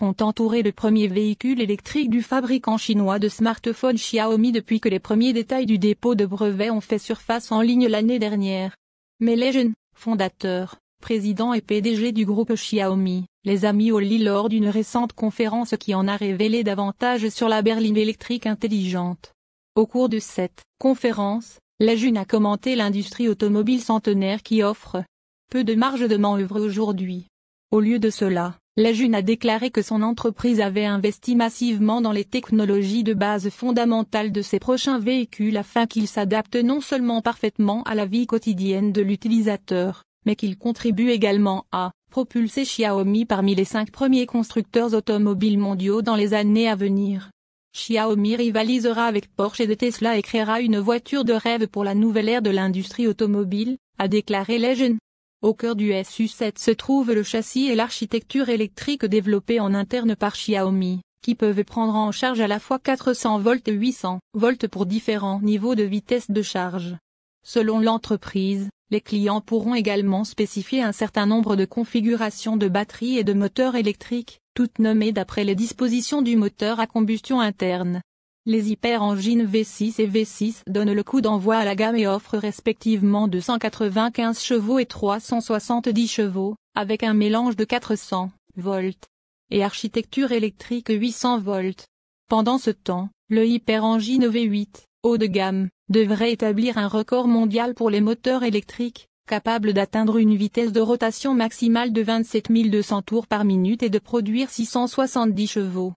ont entouré le premier véhicule électrique du fabricant chinois de smartphones Xiaomi depuis que les premiers détails du dépôt de brevets ont fait surface en ligne l'année dernière. Mais les jeunes, fondateurs, président et PDG du groupe Xiaomi, les a mis au lit lors d'une récente conférence qui en a révélé davantage sur la berline électrique intelligente. Au cours de cette conférence, jeune a commenté l'industrie automobile centenaire qui offre peu de marge de manœuvre aujourd'hui. Au lieu de cela, la jeune a déclaré que son entreprise avait investi massivement dans les technologies de base fondamentales de ses prochains véhicules afin qu'ils s'adaptent non seulement parfaitement à la vie quotidienne de l'utilisateur, mais qu'ils contribuent également à propulser Xiaomi parmi les cinq premiers constructeurs automobiles mondiaux dans les années à venir. Xiaomi rivalisera avec Porsche et de Tesla et créera une voiture de rêve pour la nouvelle ère de l'industrie automobile, a déclaré Legend. Au cœur du SU7 se trouve le châssis et l'architecture électrique développée en interne par Xiaomi, qui peuvent prendre en charge à la fois 400 volts et 800 volts pour différents niveaux de vitesse de charge. Selon l'entreprise, les clients pourront également spécifier un certain nombre de configurations de batteries et de moteurs électriques, toutes nommées d'après les dispositions du moteur à combustion interne. Les hyperengines V6 et V6 donnent le coup d'envoi à la gamme et offrent respectivement 295 chevaux et 370 chevaux, avec un mélange de 400 volts et architecture électrique 800 volts. Pendant ce temps, le hyperengine V8, haut de gamme, devrait établir un record mondial pour les moteurs électriques, capables d'atteindre une vitesse de rotation maximale de 27 200 tours par minute et de produire 670 chevaux.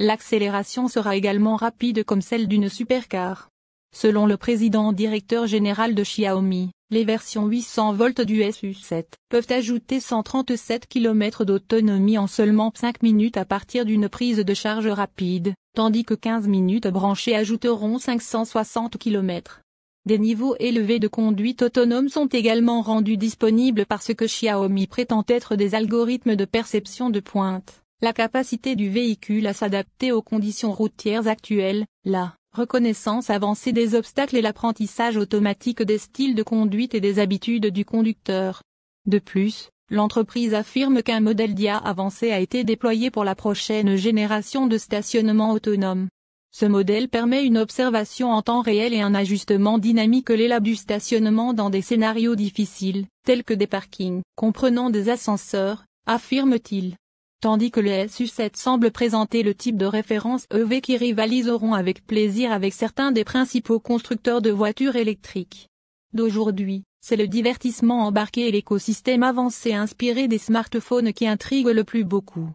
L'accélération sera également rapide comme celle d'une supercar. Selon le président directeur général de Xiaomi, les versions 800 volts du SU7 peuvent ajouter 137 km d'autonomie en seulement 5 minutes à partir d'une prise de charge rapide, tandis que 15 minutes branchées ajouteront 560 km. Des niveaux élevés de conduite autonome sont également rendus disponibles parce que Xiaomi prétend être des algorithmes de perception de pointe la capacité du véhicule à s'adapter aux conditions routières actuelles, la reconnaissance avancée des obstacles et l'apprentissage automatique des styles de conduite et des habitudes du conducteur. De plus, l'entreprise affirme qu'un modèle d'IA avancé a été déployé pour la prochaine génération de stationnement autonome. Ce modèle permet une observation en temps réel et un ajustement dynamique l'élab du stationnement dans des scénarios difficiles, tels que des parkings comprenant des ascenseurs, affirme-t-il tandis que le SU7 semble présenter le type de référence EV qui rivaliseront avec plaisir avec certains des principaux constructeurs de voitures électriques. D'aujourd'hui, c'est le divertissement embarqué et l'écosystème avancé inspiré des smartphones qui intrigue le plus beaucoup.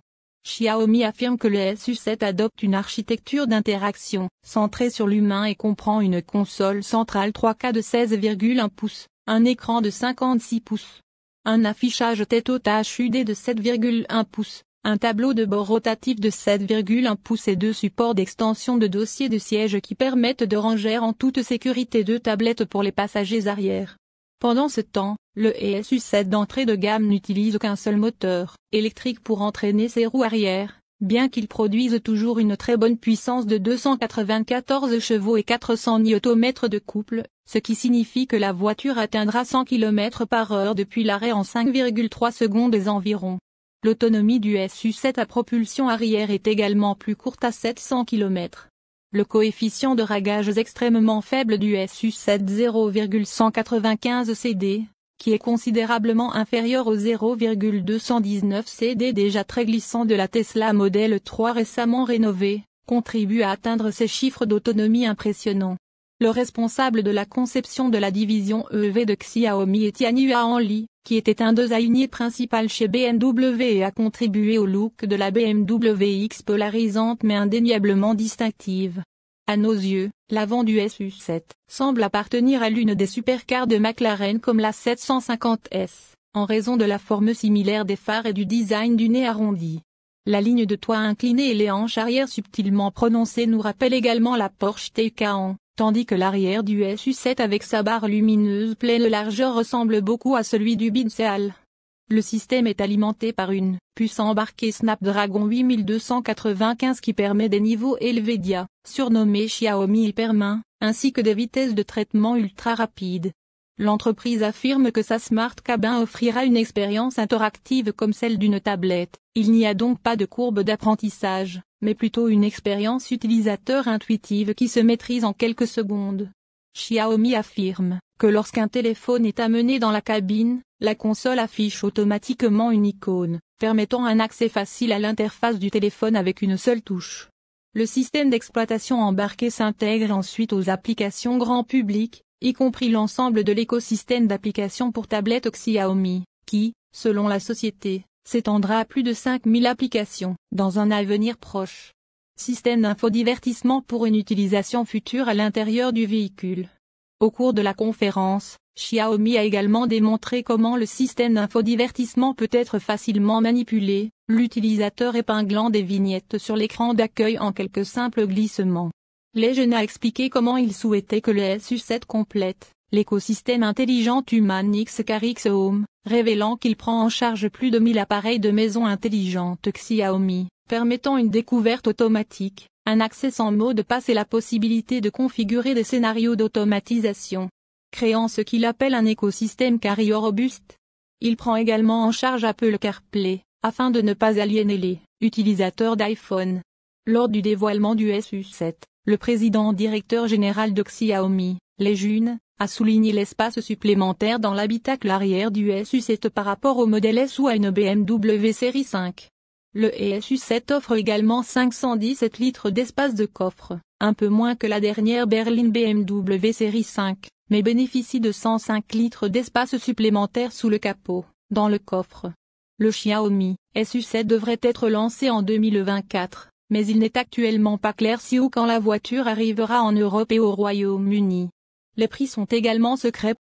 Xiaomi affirme que le SU7 adopte une architecture d'interaction, centrée sur l'humain et comprend une console centrale 3K de 16,1 pouces, un écran de 56 pouces, un affichage tête haute HUD de 7,1 pouces, un tableau de bord rotatif de 7,1 pouces et deux supports d'extension de dossier de siège qui permettent de ranger en toute sécurité deux tablettes pour les passagers arrière. Pendant ce temps, le ESU7 d'entrée de gamme n'utilise qu'un seul moteur électrique pour entraîner ses roues arrière, bien qu'il produise toujours une très bonne puissance de 294 chevaux et 400 Nm de couple, ce qui signifie que la voiture atteindra 100 km par heure depuis l'arrêt en 5,3 secondes environ. L'autonomie du SU-7 à propulsion arrière est également plus courte à 700 km. Le coefficient de ragage extrêmement faible du SU-7 0,195 CD, qui est considérablement inférieur au 0,219 CD déjà très glissant de la Tesla Model 3 récemment rénovée, contribue à atteindre ces chiffres d'autonomie impressionnants. Le responsable de la conception de la division EV de Xiaomi est Anli, qui était un designier principal chez BMW et a contribué au look de la BMW X polarisante mais indéniablement distinctive. À nos yeux, l'avant du SU7 semble appartenir à l'une des supercars de McLaren comme la 750S, en raison de la forme similaire des phares et du design du nez arrondi. La ligne de toit inclinée et les hanches arrière subtilement prononcées nous rappellent également la Porsche Taycan tandis que l'arrière du SU-7 avec sa barre lumineuse pleine largeur ressemble beaucoup à celui du Binseal. Le système est alimenté par une puce embarquée Snapdragon 8295 qui permet des niveaux élevés d'IA, surnommés Xiaomi Hypermain, ainsi que des vitesses de traitement ultra rapides. L'entreprise affirme que sa Smart Cabin offrira une expérience interactive comme celle d'une tablette. Il n'y a donc pas de courbe d'apprentissage mais plutôt une expérience utilisateur intuitive qui se maîtrise en quelques secondes. Xiaomi affirme que lorsqu'un téléphone est amené dans la cabine, la console affiche automatiquement une icône, permettant un accès facile à l'interface du téléphone avec une seule touche. Le système d'exploitation embarqué s'intègre ensuite aux applications grand public, y compris l'ensemble de l'écosystème d'applications pour tablettes Xiaomi, qui, selon la société, s'étendra à plus de 5000 applications dans un avenir proche. Système d'infodivertissement pour une utilisation future à l'intérieur du véhicule. Au cours de la conférence, Xiaomi a également démontré comment le système d'infodivertissement peut être facilement manipulé, l'utilisateur épinglant des vignettes sur l'écran d'accueil en quelques simples glissements. Les jeunes a expliqué comment il souhaitait que le SU7 complète l'écosystème intelligent Human X Home, révélant qu'il prend en charge plus de 1000 appareils de maison intelligente Xiaomi, permettant une découverte automatique, un accès sans mot de passe et la possibilité de configurer des scénarios d'automatisation, créant ce qu'il appelle un écosystème Carrier robuste. Il prend également en charge Apple CarPlay, afin de ne pas aliéner les utilisateurs d'iPhone. Lors du dévoilement du SU7, le président directeur général de Xiaomi, Lei Jun, a souligné l'espace supplémentaire dans l'habitacle arrière du SU7 par rapport au modèle S ou à une BMW série 5. Le SU7 offre également 517 litres d'espace de coffre, un peu moins que la dernière berline BMW série 5, mais bénéficie de 105 litres d'espace supplémentaire sous le capot, dans le coffre. Le Xiaomi SU7 devrait être lancé en 2024, mais il n'est actuellement pas clair si ou quand la voiture arrivera en Europe et au Royaume-Uni. Les prix sont également secrets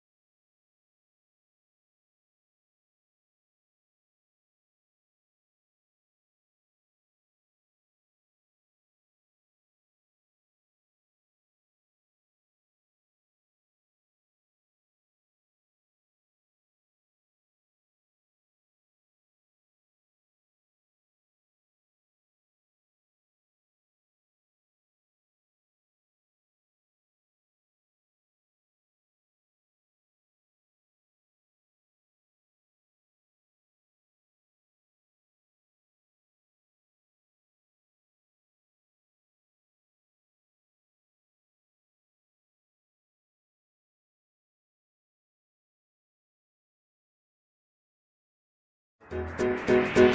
Thank you.